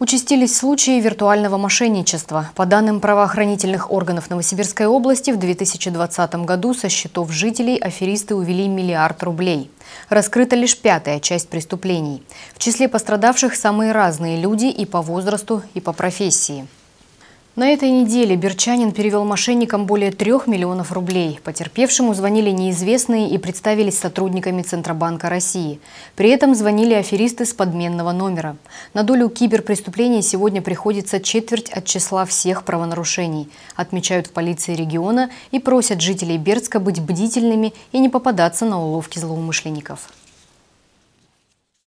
Участились случаи виртуального мошенничества. По данным правоохранительных органов Новосибирской области, в 2020 году со счетов жителей аферисты увели миллиард рублей. Раскрыта лишь пятая часть преступлений. В числе пострадавших самые разные люди и по возрасту, и по профессии. На этой неделе Берчанин перевел мошенникам более трех миллионов рублей. Потерпевшему звонили неизвестные и представились сотрудниками Центробанка России. При этом звонили аферисты с подменного номера. На долю киберпреступлений сегодня приходится четверть от числа всех правонарушений, отмечают в полиции региона и просят жителей Бердска быть бдительными и не попадаться на уловки злоумышленников.